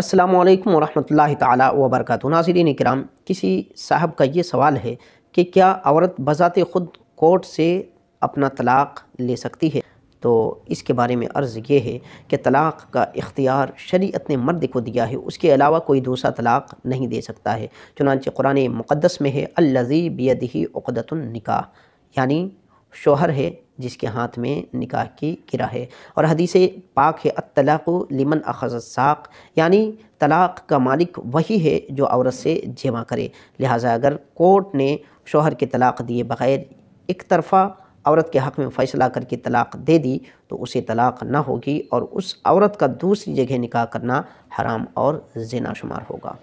अस्सलाम वालेकुम वरहमतुल्लाहि ताला व बरकातहू नाजरीन कराम किसी साहब का ये सवाल है कि क्या औरत बज़ात ख़ुद कोर्ट से अपना तलाक़ ले सकती है तो इसके बारे में अर्ज़ ये है कि तलाक़ का इख्तियार शरीयत ने मर्द को दिया है उसके अलावा कोई दूसरा तलाक़ नहीं दे सकता है चुनानचे कुरान मुक़दस में है अल्लज़ी बियदही उक़दतुलनिका यानी शोहर है जिसके हाथ में निकाह की किरा है और हदीस पाक है अतलाक़ लिमन अखज़ाक यानी तलाक़ का मालिक वही है जो औरत से जमा करे लिहाजा अगर कोर्ट ने शोहर के तलाक़ दिए बग़ैर एक तरफ़ा औरत के हक़ में फ़ैसला करके तलाक़ दे दी तो उसे तलाक़ ना होगी और उस औरत का दूसरी जगह निकाह करना हराम और जना शुमार होगा